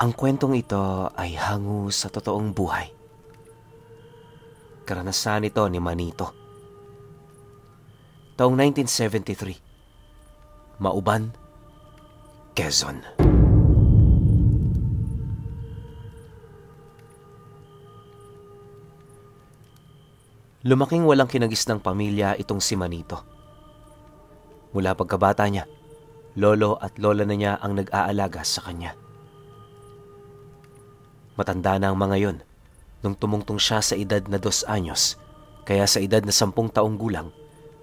Ang kwentong ito ay hango sa totoong buhay. Karanasan ito ni Manito. Taong 1973, Mauban, Quezon. Lumaking walang kinagis ng pamilya itong si Manito. Mula pagkabata niya, lolo at lola na niya ang nag-aalaga sa kanya. Matanda na ang mga yon nung tumungtong siya sa edad na dos anyos, kaya sa edad na sampung taong gulang,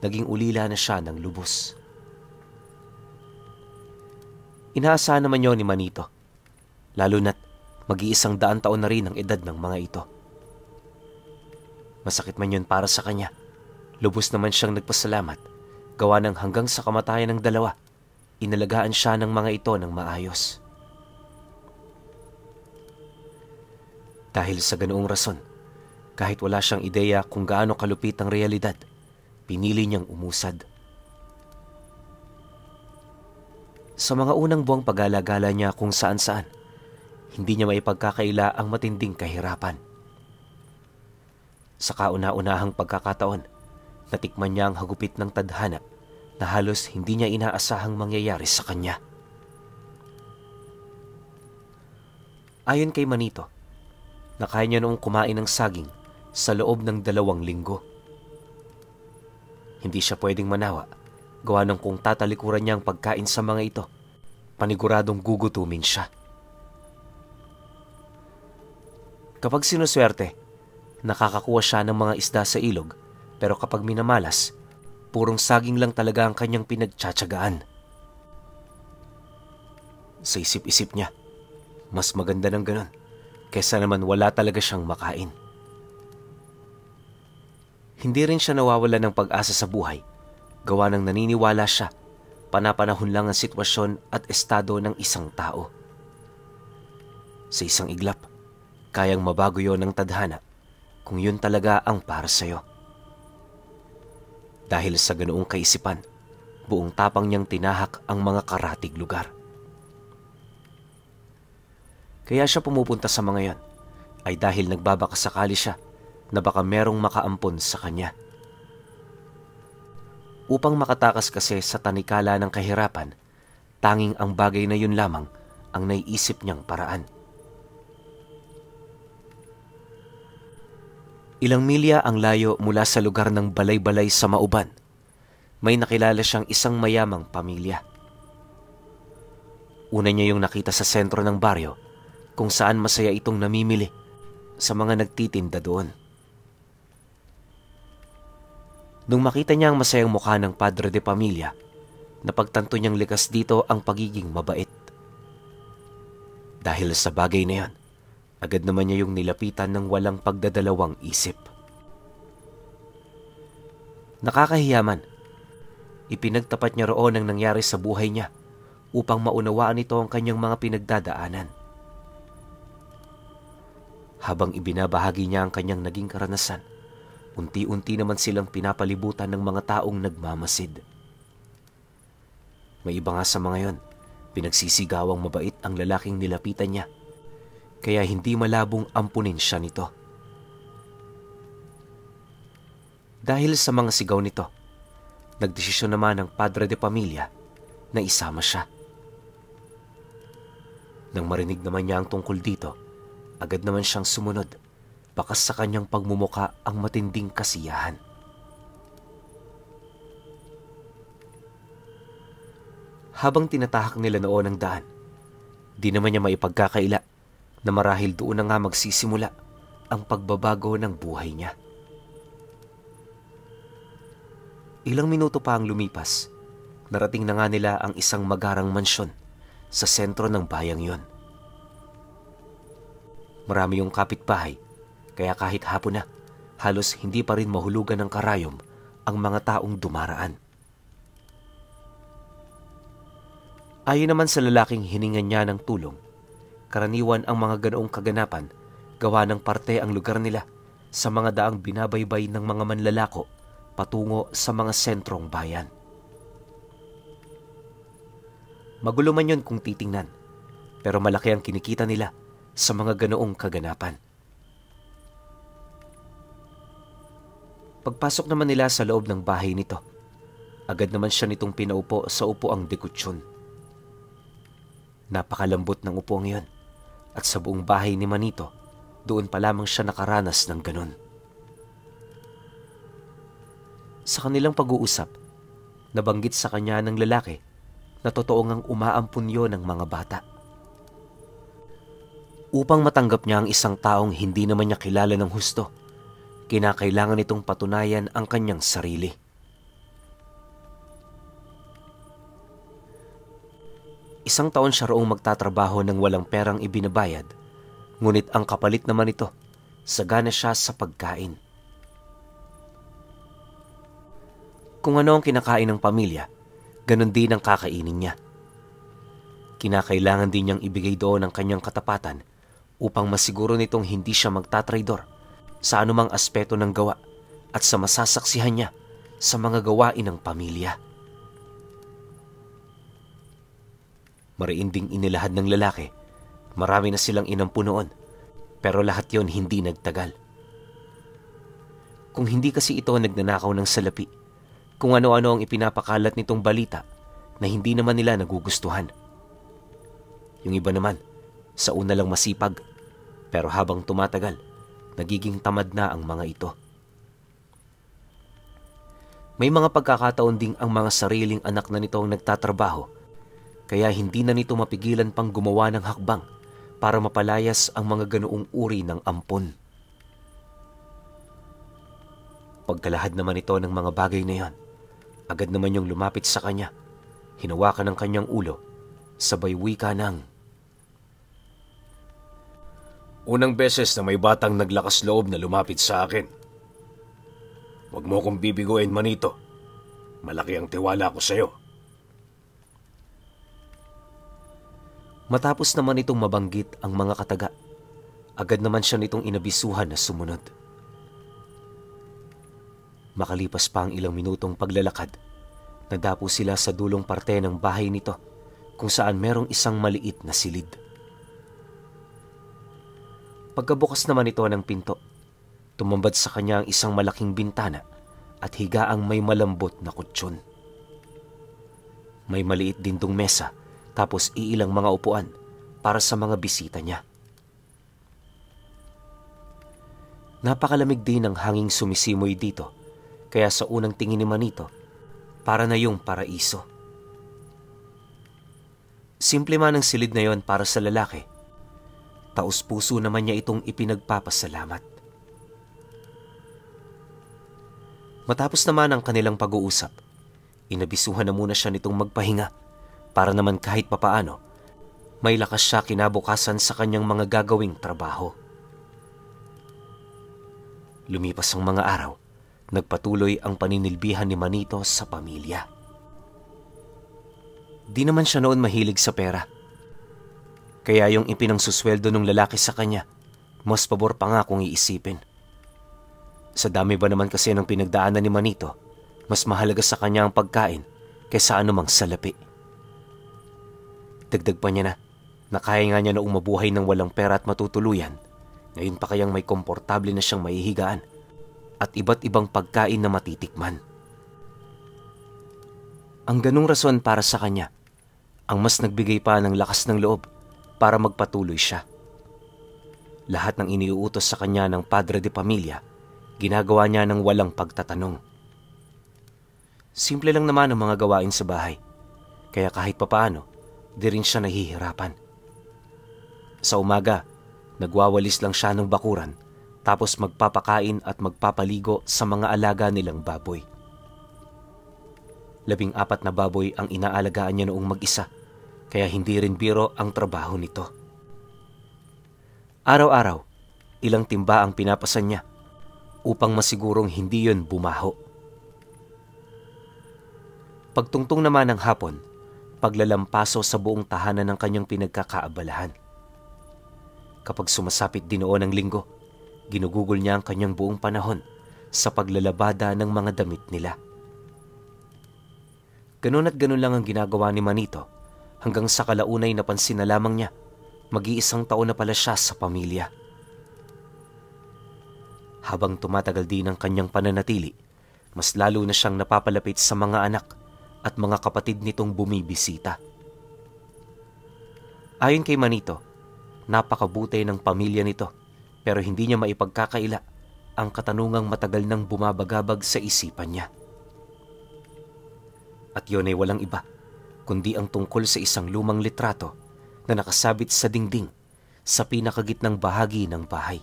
naging ulila na siya ng lubos. Inaasahan naman yon ni Manito, lalo na't mag-iisang daan taon na rin ang edad ng mga ito. Masakit man yon para sa kanya, lubos naman siyang nagpasalamat, gawa ng hanggang sa kamatayan ng dalawa, inalagaan siya ng mga ito ng maayos. Dahil sa ganoong rason, kahit wala siyang ideya kung gaano kalupit ang realidad, pinili niyang umusad. Sa mga unang buwang pagalagala niya kung saan-saan, hindi niya maipagkakaila ang matinding kahirapan. Sa kauna-unahang pagkakataon, natikman niya ang hagupit ng tadhana na halos hindi niya inaasahang mangyayari sa kanya. Ayon kay Manito, na kaya niya noong kumain ng saging sa loob ng dalawang linggo. Hindi siya pwedeng manawa, gawa ng kung tatalikuran niya ang pagkain sa mga ito, paniguradong gugutumin siya. Kapag sinuswerte, nakakakuha siya ng mga isda sa ilog, pero kapag minamalas, purong saging lang talaga ang kanyang pinagtsatsagaan. Sa isip-isip niya, mas maganda ng ganon kesa naman wala talaga siyang makain. Hindi rin siya nawawala ng pag-asa sa buhay, gawa ng naniniwala siya, panapanahon lang ang sitwasyon at estado ng isang tao. Sa isang iglap, kayang mabago yon ng tadhana kung yun talaga ang para sa'yo. Dahil sa ganoong kaisipan, buong tapang niyang tinahak ang mga karatig lugar. Kaya siya pumupunta sa mga yan ay dahil nagbabaka sakali siya na baka merong makaampon sa kanya. Upang makatakas kasi sa tanikala ng kahirapan, tanging ang bagay na yun lamang ang naiisip niyang paraan. Ilang milya ang layo mula sa lugar ng balay-balay sa mauban. May nakilala siyang isang mayamang pamilya. Una niya yung nakita sa sentro ng baryo kung saan masaya itong namimili sa mga nagtitinda doon. Nung makita niya ang masayang mukha ng padre de pamilya, napagtanto niyang likas dito ang pagiging mabait. Dahil sa bagay na yan, agad naman niya yung nilapitan ng walang pagdadalawang isip. Nakakahiyaman. Ipinagtapat niya roon ang nangyari sa buhay niya upang maunawaan ito ang kanyang mga pinagdadaanan. Habang ibinabahagi niya ang kanyang naging karanasan, unti-unti naman silang pinapalibutan ng mga taong nagmamasid. May iba nga sa mga yon, pinagsisigawang mabait ang lalaking nilapitan niya, kaya hindi malabong ampunin siya nito. Dahil sa mga sigaw nito, nagdesisyon naman ang padre de pamilya na isama siya. Nang marinig naman niya ang tungkol dito, Agad naman siyang sumunod, bakas sa kanyang pagmumuka ang matinding kasiyahan. Habang tinatahak nila noon ang daan, di naman niya maipagkakaila na marahil doon na nga magsisimula ang pagbabago ng buhay niya. Ilang minuto pa ang lumipas, narating na nga nila ang isang magarang mansyon sa sentro ng bayang yon. Marami yung kapitbahay, kaya kahit hapon na, halos hindi pa rin mahulugan ng karayom ang mga taong dumaraan. Ayon naman sa lalaking hiningan niya ng tulong, karaniwan ang mga ganoong kaganapan gawa ng parte ang lugar nila sa mga daang binabaybay ng mga manlalako patungo sa mga sentrong bayan. Magulo man yon kung titingnan, pero malaki ang kinikita nila sa mga ganoong kaganapan. Pagpasok naman nila sa loob ng bahay nito, agad naman siya nitong pinaupo sa upoang dekutsyon. Napakalambot ng upoang iyon at sa buong bahay ni Manito, doon pa lamang siya nakaranas ng ganon. Sa kanilang pag-uusap, nabanggit sa kanya ng lalaki na totoo ngang umaampun ng mga bata. Upang matanggap niya ang isang taong hindi naman niya kilala ng husto, kinakailangan itong patunayan ang kanyang sarili. Isang taon siya roong magtatrabaho ng walang perang ibinabayad, ngunit ang kapalit naman ito, sagana siya sa pagkain. Kung ano ang kinakain ng pamilya, ganun din ang kakainin niya. Kinakailangan din niyang ibigay doon ang kanyang katapatan upang masiguro nitong hindi siya magtatraidor sa anumang aspeto ng gawa at sa masasaksihan niya sa mga gawain ng pamilya. Mariinding inilahad ng lalaki, marami na silang inampu noon, pero lahat yon hindi nagtagal. Kung hindi kasi ito nagnanakaw ng salapi, kung ano-ano ang ipinapakalat nitong balita na hindi naman nila nagugustuhan. Yung iba naman, sa una lang masipag, pero habang tumatagal, nagiging tamad na ang mga ito. May mga pagkakataon ding ang mga sariling anak na nito ang nagtatrabaho, kaya hindi na nito mapigilan pang gumawa ng hakbang para mapalayas ang mga ganoong uri ng ampon. Pagkalahad naman ito ng mga bagay na yan, agad naman yung lumapit sa kanya, hinawakan ng kanyang ulo, sabay wika ng... Unang beses na may batang naglakas loob na lumapit sa akin. Huwag mo kong bibiguin manito. Malaki ang tiwala ko sa'yo. Matapos naman itong mabanggit ang mga kataga, agad naman siya nitong inabisuhan na sumunod. Makalipas pa ang ilang minutong paglalakad, nadapo sila sa dulong parte ng bahay nito kung saan merong isang maliit na silid. Pagkabukas naman ito ng pinto, tumambad sa kanya ang isang malaking bintana at higa ang may malambot na kutsyon. May maliit din dong mesa tapos iilang mga upuan para sa mga bisita niya. Napakalamig din ang hanging sumisimoy dito, kaya sa unang tingin ni Manito, para na yung paraiso. Simple man ang silid na yon para sa lalaki Taos-puso naman niya itong ipinagpapasalamat. Matapos naman ang kanilang pag-uusap, inabisuhan na muna siya nitong magpahinga para naman kahit papaano, may lakas siya kinabukasan sa kanyang mga gagawing trabaho. Lumipas ang mga araw, nagpatuloy ang paninilbihan ni Manito sa pamilya. Di naman siya noon mahilig sa pera kaya yung ipinangsusweldo ng lalaki sa kanya, mas pabor pa nga kung iisipin. Sa dami ba naman kasi ng pinagdaanan ni Manito, mas mahalaga sa kanya ang pagkain kaysa anumang salapi. Dagdag pa niya na, kaya nga niya na umabuhay ng walang pera at matutuluyan. Ngayon pa kayang may komportable na siyang maihigaan at iba't ibang pagkain na matitikman. Ang ganong rason para sa kanya, ang mas nagbigay pa ng lakas ng loob para magpatuloy siya. Lahat ng iniuutos sa kanya ng padre de pamilya, ginagawa niya ng walang pagtatanong. Simple lang naman ang mga gawain sa bahay, kaya kahit papaano, di rin siya nahihirapan. Sa umaga, nagwawalis lang siya ng bakuran tapos magpapakain at magpapaligo sa mga alaga nilang baboy. Labing apat na baboy ang inaalagaan niya noong mag-isa kaya hindi rin biro ang trabaho nito. Araw-araw, ilang timba ang pinapasan niya upang masigurong hindi yon bumaho. Pagtungtong naman ng hapon, paglalampaso sa buong tahanan ng kanyang pinagkakaabalahan. Kapag sumasapit din noon ang linggo, ginugugol niya ang kanyang buong panahon sa paglalabada ng mga damit nila. Ganun at ganun lang ang ginagawa ni Manito hanggang sa kalaunay napansin na lamang niya. Mag-iisang taon na pala siya sa pamilya. Habang tumatagal din ang kanyang pananatili, mas lalo na siyang napapalapit sa mga anak at mga kapatid nitong bumibisita. Ayon kay Manito, napakabuti ng pamilya nito pero hindi niya maipagkakaila ang katanungang matagal nang bumabagabag sa isipan niya. At yun ay walang iba kundi ang tungkol sa isang lumang litrato na nakasabit sa dingding sa pinakagitnang bahagi ng bahay.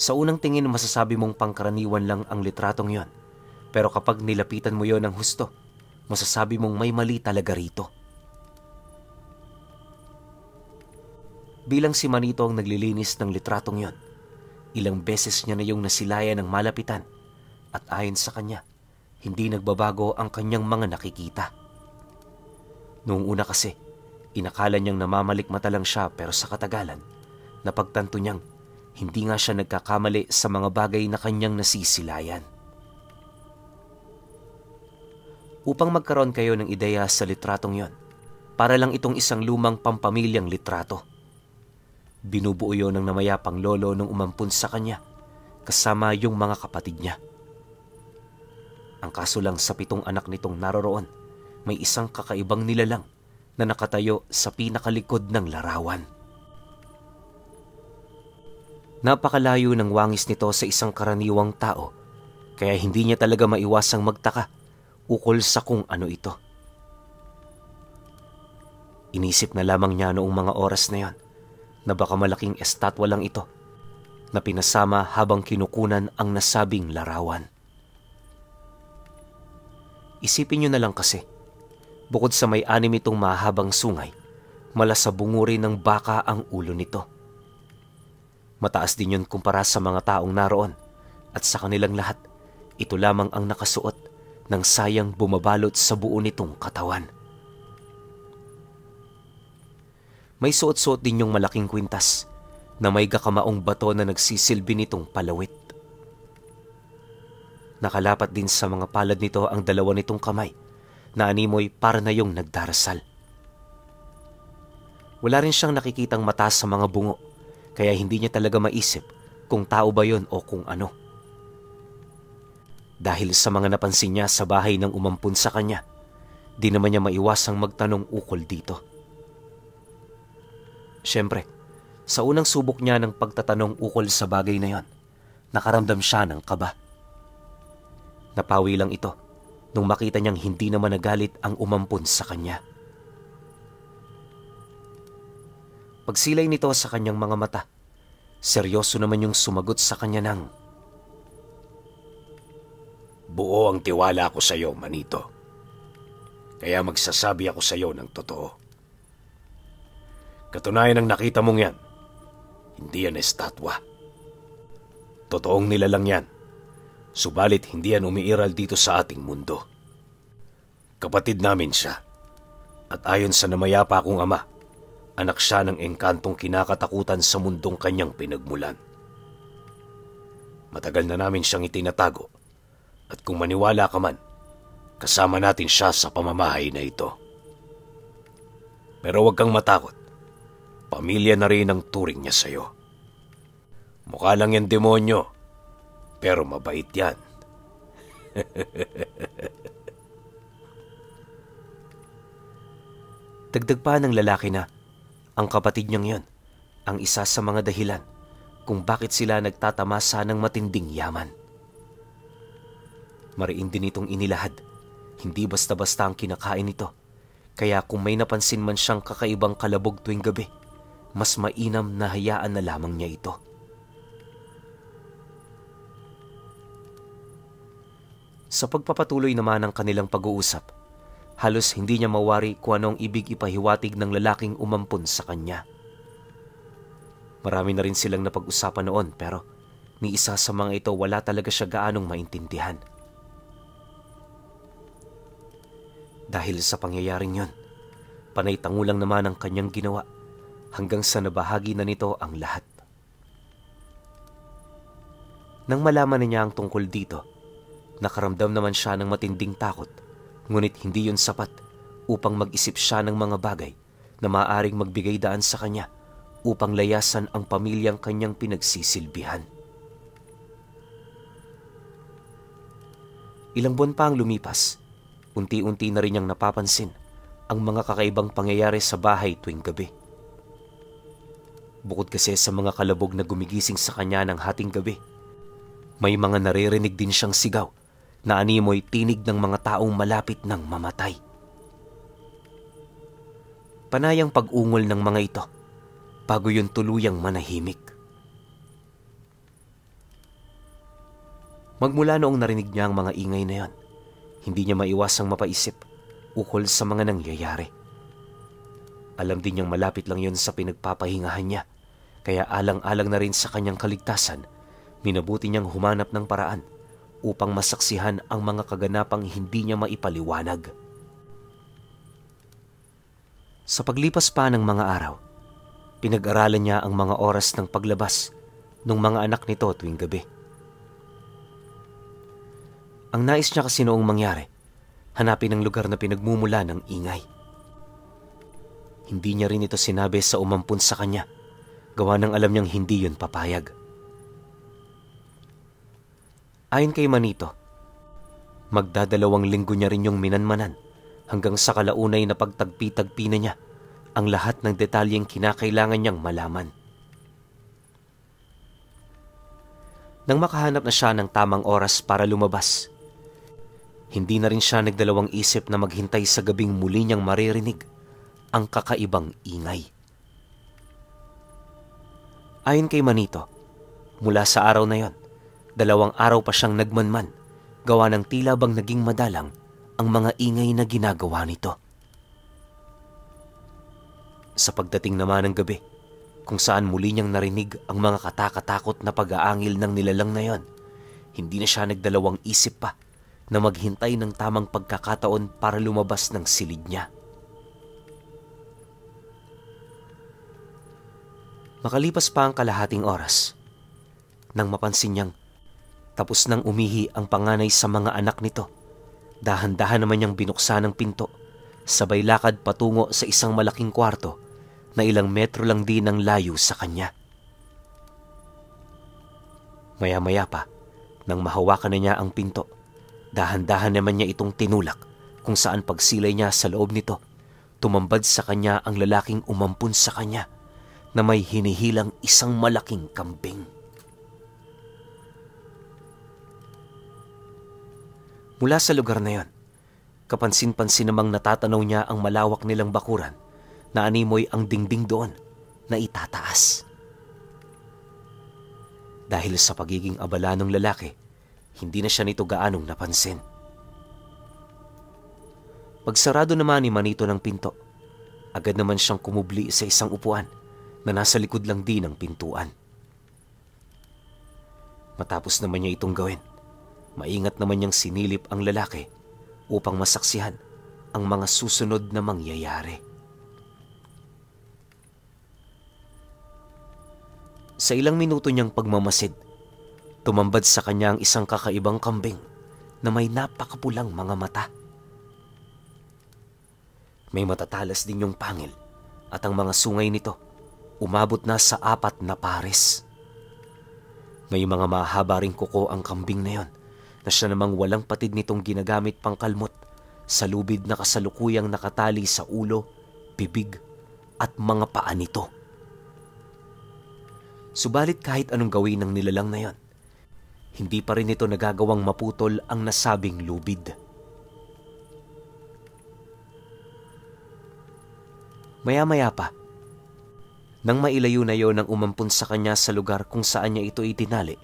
Sa unang tingin masasabi mong pangkaraniwan lang ang litratong yon. Pero kapag nilapitan mo yon ng husto, masasabi mong may mali talaga rito. Bilang si Manito ang naglilinis ng litratong yon, ilang beses niya na yung nasilayan ng malapitan at ayon sa kanya, hindi nagbabago ang kanyang mga nakikita. Noong una kasi, inakala niyang namamalikmata lang siya pero sa katagalan, napagtanto niyang hindi nga siya nagkakamali sa mga bagay na kanyang nasisilayan. Upang magkaroon kayo ng ideya sa litratong yon, para lang itong isang lumang pampamilyang litrato. Binubuo yon ng namayapang lolo nung umampun sa kanya, kasama yung mga kapatid niya. Ang kaso lang sa pitong anak nitong naroroon, may isang kakaibang nilalang na nakatayo sa pinakalikod ng larawan. Napakalayo ng wangis nito sa isang karaniwang tao, kaya hindi niya talaga maiwasang magtaka ukol sa kung ano ito. Inisip na lamang niya noong mga oras na yon na baka malaking estatwa lang ito na pinasama habang kinukunan ang nasabing larawan. Isipin nyo na lang kasi, bukod sa may anim itong mahabang sungay, mala sa bunguri ng baka ang ulo nito. Mataas din yun kumpara sa mga taong naroon at sa kanilang lahat, ito lamang ang nakasuot ng sayang bumabalot sa buo nitong katawan. May suot-suot din yung malaking kwintas na may gakamaong bato na nagsisilbi nitong palawit. Nakalapat din sa mga palad nito ang dalawa nitong kamay na animoy para na yung nagdarasal. Wala rin siyang nakikitang mata sa mga bungo, kaya hindi niya talaga maisip kung tao ba yon o kung ano. Dahil sa mga napansin niya sa bahay ng umampun sa kanya, di naman niya maiwasang magtanong ukol dito. Siyempre, sa unang subok niya ng pagtatanong ukol sa bagay na yon, nakaramdam siya ng kaba. Napawi lang ito nung makita niyang hindi naman nagalit ang umampon sa kanya. Pagsilay nito sa kanyang mga mata, seryoso naman yung sumagot sa kanya ng Buo ang tiwala ko sa iyo, Manito. Kaya magsasabi ako sa iyo ng totoo. Katunayan ang nakita mong yan, hindi yan estatwa. Totoong nilalang yan. Subalit hindi yan umiiral dito sa ating mundo. Kapatid namin siya. At ayon sa namayapa kong ama, anak siya ng engkantong kinakatakutan sa mundong kanyang pinagmulan. Matagal na namin siyang itinatago at kung maniwala ka man, kasama natin siya sa pamamahay na ito. Pero huwag kang matakot. Pamilya na rin ang turing niya sa iyo. Mukha lang yan demonyo pero mabait yan. Dagdag pa ng lalaki na ang kapatid niyang yon ang isa sa mga dahilan kung bakit sila nagtatamasa ng matinding yaman. Mariin din itong inilahad. Hindi basta-basta ang kinakain nito. Kaya kung may napansin man siyang kakaibang kalabog tuwing gabi, mas mainam na hayaan na lamang niya ito. Sa pagpapatuloy naman ng kanilang pag-uusap, halos hindi niya mawari kung anong ibig ipahiwatig ng lalaking umampon sa kanya. Marami na rin silang napag-usapan noon pero ni isa sa mga ito wala talaga siya gaanong maintindihan. Dahil sa pangyayaring yon, panay tangulang naman ang kanyang ginawa hanggang sa nabahagi na nito ang lahat. Nang malaman na niya ang tungkol dito, Nakaramdam naman siya ng matinding takot, ngunit hindi yon sapat upang mag-isip siya ng mga bagay na maaring magbigay daan sa kanya upang layasan ang pamilyang kanyang pinagsisilbihan. Ilang buwan pa ang lumipas, unti-unti na rin niyang napapansin ang mga kakaibang pangyayari sa bahay tuwing gabi. Bukod kasi sa mga kalabog na gumigising sa kanya ng hating gabi, may mga naririnig din siyang sigaw Naanimoy tinig ng mga taong malapit ng mamatay. Panayang pag-ungol ng mga ito bago yun tuluyang manahimik. Magmula noong narinig niya ang mga ingay na yon, hindi niya maiwasang mapaisip ukol sa mga nangyayari. Alam din niyang malapit lang yon sa pinagpapahingahan niya, kaya alang-alang na rin sa kanyang kaligtasan, minabuti niyang humanap ng paraan upang masaksihan ang mga kaganapang hindi niya maipaliwanag. Sa paglipas pa ng mga araw, pinag-aralan niya ang mga oras ng paglabas ng mga anak nito tuwing gabi. Ang nais niya kasi noong mangyari, hanapin ang lugar na pinagmumula ng ingay. Hindi niya rin ito sinabi sa umampun sa kanya, gawa ng alam niyang hindi yun papayag. Ayon kay Manito, magdadalawang linggo niya rin yung minanmanan hanggang sa kalaunay na pagtagpi-tagpi na niya ang lahat ng detalyeng kinakailangan niyang malaman. Nang makahanap na siya ng tamang oras para lumabas, hindi na rin siya nagdalawang isip na maghintay sa gabing muli niyang maririnig ang kakaibang ingay. Ayon kay Manito, mula sa araw na yon, Dalawang araw pa siyang nagmanman, gawa ng tila bang naging madalang ang mga ingay na ginagawa nito. Sa pagdating naman ng gabi, kung saan muli niyang narinig ang mga katakatakot na pag-aangil ng nilalang na yon, hindi na siya nagdalawang isip pa na maghintay ng tamang pagkakataon para lumabas ng silid niya. Makalipas pa ang kalahating oras, nang mapansin niyang tapos nang umihi ang panganay sa mga anak nito. Dahan-dahan naman niyang binuksan ang pinto. Sabay lakad patungo sa isang malaking kwarto na ilang metro lang din ang layo sa kanya. Maya-maya pa, nang mahawakan na niya ang pinto, dahan-dahan naman niya itong tinulak kung saan pagsilay niya sa loob nito, tumambad sa kanya ang lalaking umampun sa kanya na may hinihilang isang malaking kambing. Mula sa lugar na yon, kapansin-pansin namang natatanaw niya ang malawak nilang bakuran na animoy ang dingding doon na itataas. Dahil sa pagiging abala ng lalaki, hindi na siya nito gaanong napansin. Pagsarado naman ni Manito ng pinto, agad naman siyang kumubli sa isang upuan na nasa likod lang din ng pintuan. Matapos naman niya itong gawin, Maingat naman niyang sinilip ang lalaki upang masaksihan ang mga susunod na mangyayari. Sa ilang minuto niyang pagmamasid, tumambad sa kanya ang isang kakaibang kambing na may napakapulang mga mata. May matatalas din yung pangil at ang mga sungay nito umabot na sa apat na pares. May mga mahaba ring kuko ang kambing na yon na siya namang walang patid nitong ginagamit pang kalmot sa lubid na kasalukuyang nakatali sa ulo, bibig at mga paa nito. Subalit kahit anong gawin ng nilalang na yon, hindi pa rin ito nagagawang maputol ang nasabing lubid. Maya-maya pa, nang mailayo na yon ang umampun sa kanya sa lugar kung saan niya ito itinali,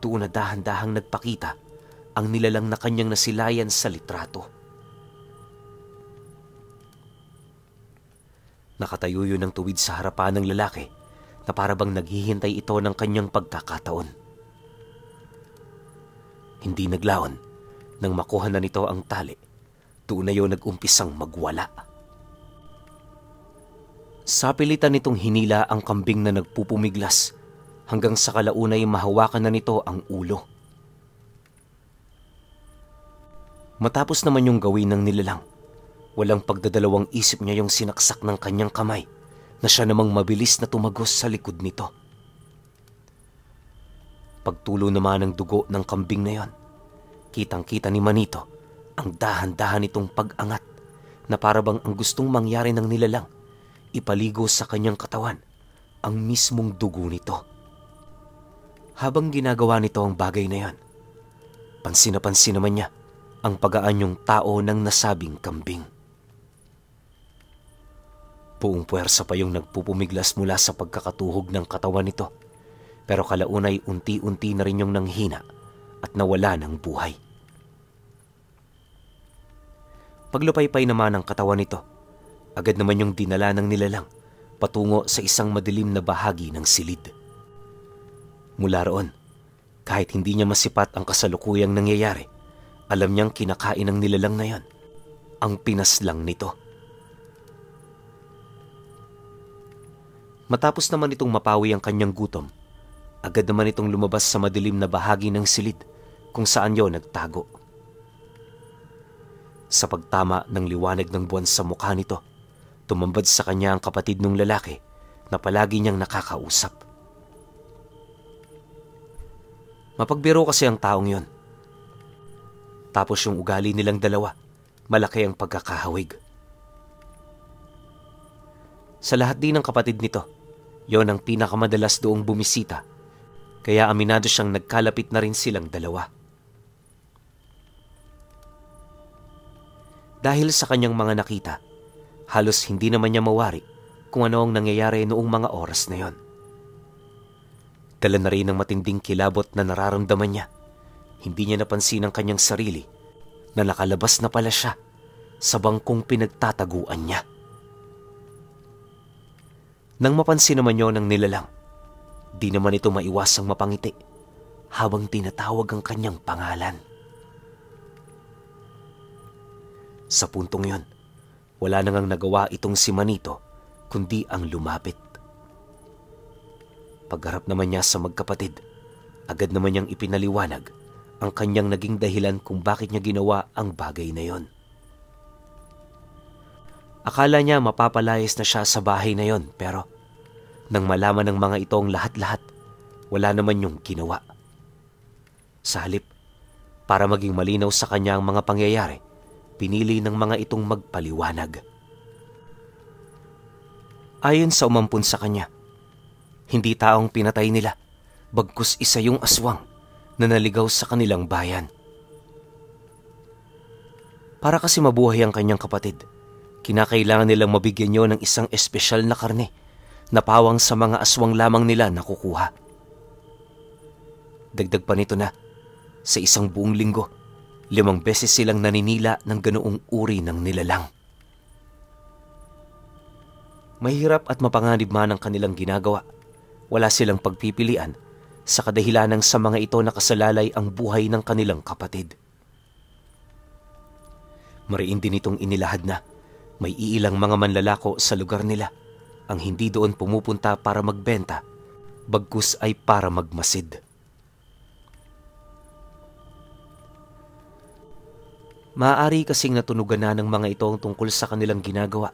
doon na dahan-dahang nagpakita ang nilalang na kanyang nasilayan sa litrato. Nakatayo yun ng tuwid sa harapan ng lalaki na parabang naghihintay ito ng kanyang pagkakataon. Hindi naglaon nang makuha na nito ang tali. Doon na yun nagumpisang magwala. Sa pilitan nitong hinila ang kambing na nagpupumiglas hanggang sa kalaunay mahawakan na nito ang ulo. Matapos naman yung gawin ng nilalang, walang pagdadalawang isip niya yung sinaksak ng kanyang kamay na siya namang mabilis na tumagos sa likod nito. Pagtulo naman ng dugo ng kambing na yon, kitang-kita ni Manito ang dahan-dahan itong pag-angat na parabang ang gustong mangyari ng nilalang ipaligo sa kanyang katawan ang mismong dugo nito. Habang ginagawa nito ang bagay na yan, pansin na pansin naman niya ang pag-aanyong tao ng nasabing kambing. Puong puwersa pa yung nagpupumiglas mula sa pagkakatuhog ng katawan nito. Pero kalaunay unti-unti na rin yung nanghina at nawala ng buhay. Paglupaypay naman ang katawan nito, agad naman yung dinala ng nilalang patungo sa isang madilim na bahagi ng silid. Mula roon, kahit hindi niya masipat ang kasalukuyang nangyayari, alam niyang kinakain ang nilalang na yan. Ang pinaslang nito. Matapos naman itong mapawi ang kanyang gutom, agad naman itong lumabas sa madilim na bahagi ng silid kung saan yon nagtago. Sa pagtama ng liwanag ng buwan sa mukha nito, tumambad sa kanya ang kapatid ng lalaki na palagi niyang nakakausap. Mapagbiro kasi ang taong yon. Tapos yung ugali nilang dalawa, malaki ang pagkakahawig. Sa lahat din ng kapatid nito, yon ang pinakamadalas doong bumisita. Kaya aminado siyang nagkalapit na rin silang dalawa. Dahil sa kanyang mga nakita, halos hindi naman niya mawari kung ano ang nangyayari noong mga oras na yon. Dala na rin ang matinding kilabot na nararamdaman niya hindi niya napansin ang kanyang sarili na nakalabas na pala siya sa bangkong pinagtataguan niya. Nang mapansin naman niyo ng nilalang, di naman ito maiwasang mapangiti habang tinatawag ang kanyang pangalan. Sa puntong yon, wala nang nagawa itong si Manito kundi ang lumapit. Pagharap naman niya sa magkapatid, agad naman niyang ipinaliwanag ang kanyang naging dahilan kung bakit niya ginawa ang bagay na yon. Akala niya mapapalayas na siya sa bahay na yon pero nang malaman ng mga ito ang lahat-lahat, wala naman yung ginawa. Sa halip, para maging malinaw sa kanya ang mga pangyayari, pinili ng mga itong magpaliwanag. Ayon sa umampun sa kanya, hindi taong pinatay nila, bagkus isa yung aswang na naligaw sa kanilang bayan. Para kasi mabuhay ang kanyang kapatid, kinakailangan nilang mabigyan yon ng isang espesyal na karne na pawang sa mga aswang lamang nila nakukuha. Dagdag pa nito na, sa isang buong linggo, limang beses silang naninila ng ganoong uri ng nilalang. Mahirap at mapanganib man ang kanilang ginagawa. Wala silang pagpipilian sa kadahilanang sa mga ito nakasalalay ang buhay ng kanilang kapatid. Mariin din itong inilahad na may iilang mga manlalako sa lugar nila ang hindi doon pumupunta para magbenta, bagkus ay para magmasid. Maaari kasing natunugan na ng mga ito ang tungkol sa kanilang ginagawa,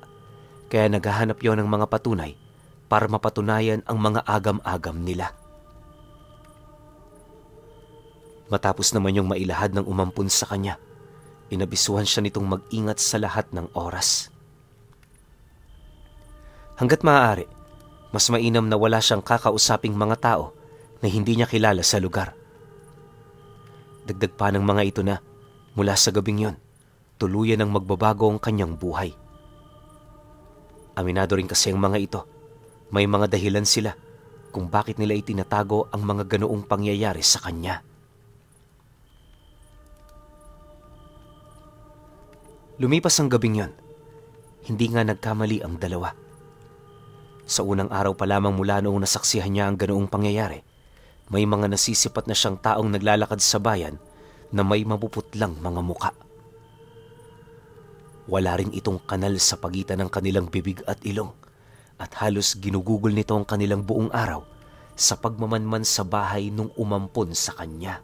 kaya naghahanap yon ng mga patunay para mapatunayan ang mga agam-agam nila. Matapos naman yung mailahad ng umampun sa kanya, inabisuhan siya nitong mag-ingat sa lahat ng oras. Hanggat maaari, mas mainam na wala siyang kakausaping mga tao na hindi niya kilala sa lugar. Dagdag pa ng mga ito na, mula sa gabing yon, tuluyan ang magbabago ang kanyang buhay. Aminado rin kasi ang mga ito, may mga dahilan sila kung bakit nila itinatago ang mga ganoong pangyayari sa kanya. Lumipas ang gabing yon. Hindi nga nagkamali ang dalawa. Sa unang araw pa lamang mula noong nasaksihan niya ang ganoong pangyayari, may mga nasisipat na siyang taong naglalakad sa bayan na may mapuputlang mga muka. Wala rin itong kanal sa pagitan ng kanilang bibig at ilong at halos ginugugol nito ang kanilang buong araw sa pagmamanman sa bahay nung umampon sa kanya.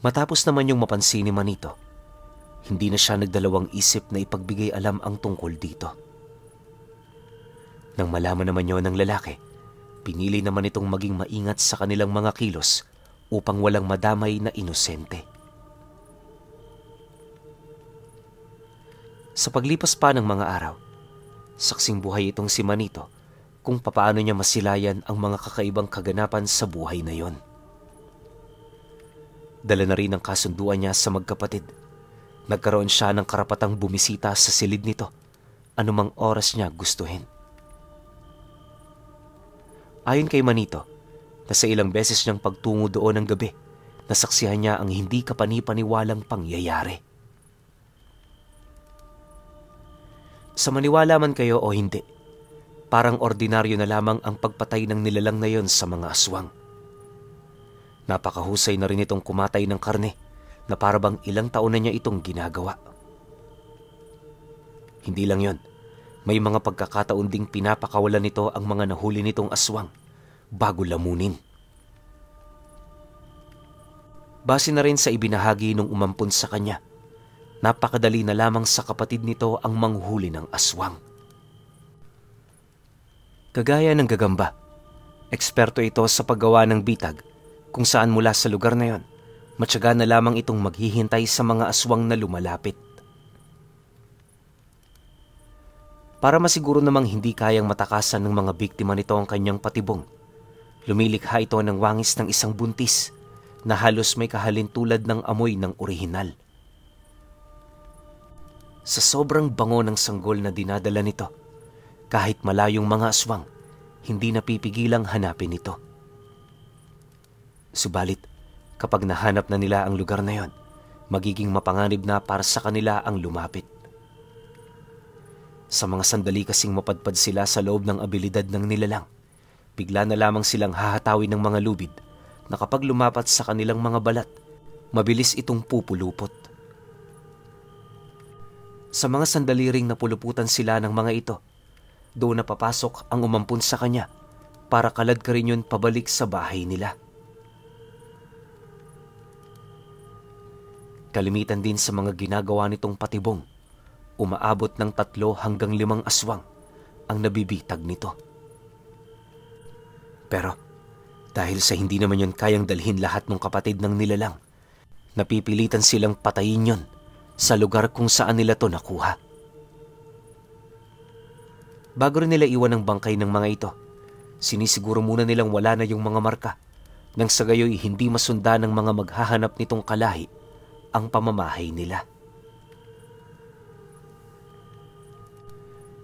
Matapos naman yung mapansin ni Manito, hindi na siya nagdalawang isip na ipagbigay alam ang tungkol dito. Nang malaman naman yon ng lalaki, pinili naman itong maging maingat sa kanilang mga kilos upang walang madamay na inosente. Sa paglipas pa ng mga araw, saksing buhay itong si Manito kung papaano niya masilayan ang mga kakaibang kaganapan sa buhay na yon. Dala na rin ang kasunduan niya sa magkapatid. Nagkaroon siya ng karapatang bumisita sa silid nito anumang oras niya gustuhin. Ayon kay Manito, na sa ilang beses niyang pagtungo doon ng gabi, nasaksihan niya ang hindi kapanipaniwalang pangyayari. Sa maniwala man kayo o hindi, parang ordinaryo na lamang ang pagpatay ng nilalang na yon sa mga aswang. Napakahusay na rin itong kumatay ng karne na parabang ilang taon na niya itong ginagawa. Hindi lang yon. May mga pagkakataon ding pinapakawalan nito ang mga nahuli nitong aswang bago lamunin. Base na rin sa ibinahagi nung umampon sa kanya, napakadali na lamang sa kapatid nito ang manghuli ng aswang. Kagaya ng gagamba, eksperto ito sa paggawa ng bitag kung saan mula sa lugar na yon, matyaga na lamang itong maghihintay sa mga aswang na lumalapit. Para masiguro namang hindi kayang matakasan ng mga biktima nito ang kanyang patibong, lumilikha ito ng wangis ng isang buntis na halos may kahalintulad ng amoy ng orihinal. Sa sobrang bango ng sanggol na dinadala nito, kahit malayong mga aswang, hindi napipigilang hanapin ito. Subalit, kapag nahanap na nila ang lugar na yon, magiging mapanganib na para sa kanila ang lumapit. Sa mga sandali kasing mapadpad sila sa loob ng abilidad ng nilalang, bigla na lamang silang hahatawin ng mga lubid na kapag lumapat sa kanilang mga balat, mabilis itong pupulupot. Sa mga sandali ring napuluputan sila ng mga ito, doon napapasok ang umampun sa kanya para kalad ka rin yun pabalik sa bahay nila. Kalimitan din sa mga ginagawa nitong patibong, umaabot ng tatlo hanggang limang aswang ang nabibitag nito. Pero dahil sa hindi naman yon kayang dalhin lahat ng kapatid ng nilalang, napipilitan silang patayin yon sa lugar kung saan nila to nakuha. Bago rin nila iwan ang bangkay ng mga ito, sinisiguro muna nilang wala na yung mga marka nang sa gayoy hindi masunda ng mga maghahanap nitong kalahi ang pamamahay nila.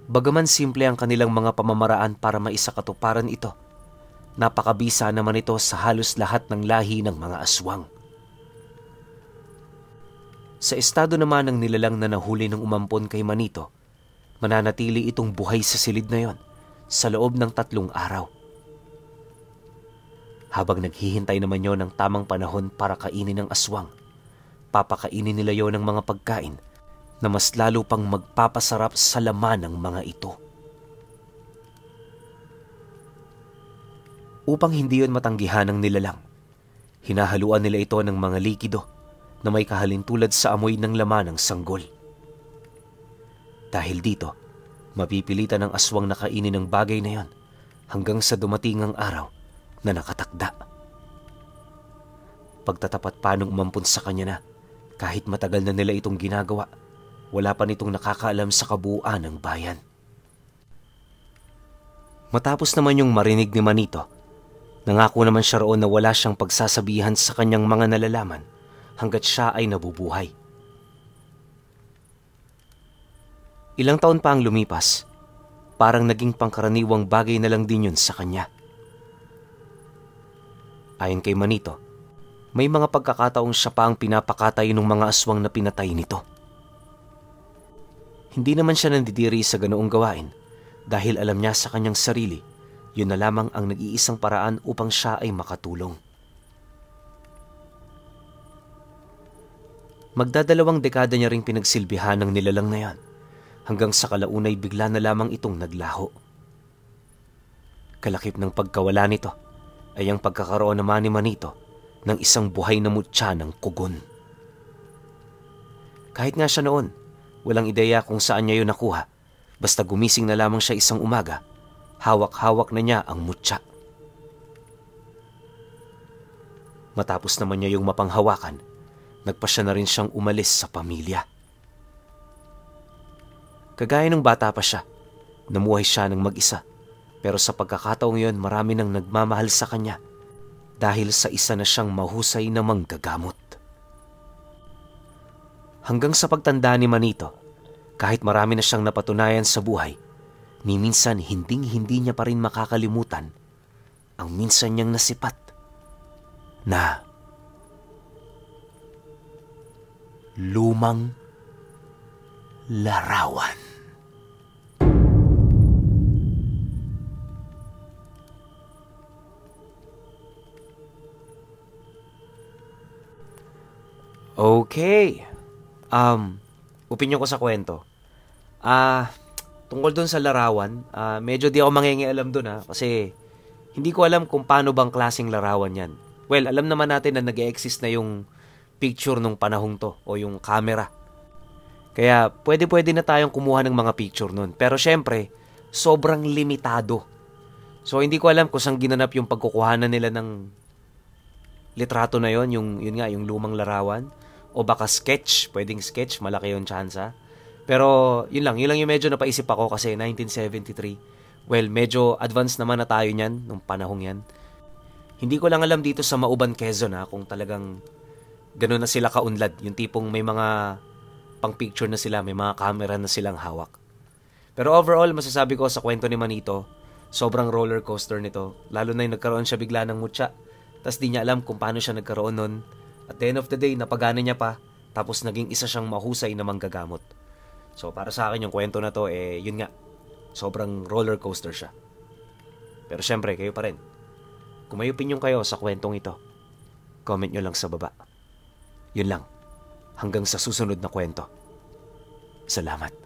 Bagaman simple ang kanilang mga pamamaraan para maisakatuparan ito, napakabisa naman ito sa halos lahat ng lahi ng mga aswang. Sa estado naman ng nilalang na nahuli ng umampon kay Manito, mananatili itong buhay sa silid na yon sa loob ng tatlong araw. Habang naghihintay naman yon ng tamang panahon para kainin ng aswang, papakainin nila yon ng mga pagkain na mas lalo pang magpapasarap sa laman ng mga ito. Upang hindi yon matanggihan ng nilalang, hinahaluan nila ito ng mga likido na may kahalintulad sa amoy ng laman ng sanggol. Dahil dito, mapipilitan ng aswang na kainin ng bagay na yon hanggang sa dumating ang araw na nakatakda. Pagtatapat panong nung umampun sa kanya na kahit matagal na nila itong ginagawa, wala pa nitong nakakaalam sa kabuuan ng bayan. Matapos naman yung marinig ni Manito, nangako naman siya roon na wala siyang pagsasabihan sa kanyang mga nalalaman hanggat siya ay nabubuhay. Ilang taon pa ang lumipas, parang naging pangkaraniwang bagay na lang din yun sa kanya. Ayon kay Manito, may mga pagkakataong siya pa ang pinapakatay ng mga aswang na pinatay nito. Hindi naman siya nandidiri sa ganoong gawain dahil alam niya sa kanyang sarili, yun na lamang ang nag-iisang paraan upang siya ay makatulong. Magdadalawang dekada niya ring pinagsilbihan ng nilalang na yan hanggang sa kalaunay bigla na lamang itong naglaho. Kalakip ng pagkawala nito ay ang pagkakaroon naman ni Manito ng isang buhay na mutya ng kugon. Kahit nga siya noon, walang ideya kung saan niya yun nakuha. Basta gumising na lamang siya isang umaga, hawak-hawak na niya ang mutya. Matapos naman niya yung mapanghawakan, nagpa siya na rin siyang umalis sa pamilya. Kagaya ng bata pa siya, namuhay siya ng mag-isa. Pero sa pagkakataong yon marami nang nagmamahal sa kanya dahil sa isa na siyang mahusay na manggagamot. Hanggang sa pagtanda ni Manito, kahit marami na siyang napatunayan sa buhay, ni minsan hinding-hindi niya pa rin makakalimutan ang minsan niyang nasipat na lumang larawan. Okay. Um, opinion ko sa kwento. Ah, uh, tungkol doon sa larawan, uh, medyo di ako alam doon ha, ah, kasi hindi ko alam kung paano bang klasing larawan yan. Well, alam naman natin na nag exist na yung picture nung panahong to o yung camera. Kaya pwede-pwede na tayong kumuha ng mga picture nun. Pero syempre, sobrang limitado. So hindi ko alam kung saan ginanap yung pagkukuhanan nila ng litrato na yon, yung yun nga, yung lumang larawan o baka sketch. Pwedeng sketch, malaki yung chance ha? Pero yun lang, yun lang yung medyo napaisip ako kasi 1973. Well, medyo advanced naman na tayo niyan nung panahong yan. Hindi ko lang alam dito sa Mauban Quezon ha, kung talagang gano'n na sila kaunlad. Yung tipong may mga pang-picture na sila, may mga camera na silang hawak. Pero overall, masasabi ko sa kwento ni Manito, sobrang roller coaster nito. Lalo na yung nagkaroon siya bigla ng mutya. Tapos di niya alam kung paano siya nagkaroon nun. At the end of the day, napagana niya pa tapos naging isa siyang mahusay na manggagamot. So para sa akin yung kwento na to, eh yun nga, sobrang roller coaster siya. Pero syempre, kayo pa rin. Kung may opinion kayo sa kwentong ito, comment nyo lang sa baba. Yun lang. Hanggang sa susunod na kwento. Salamat.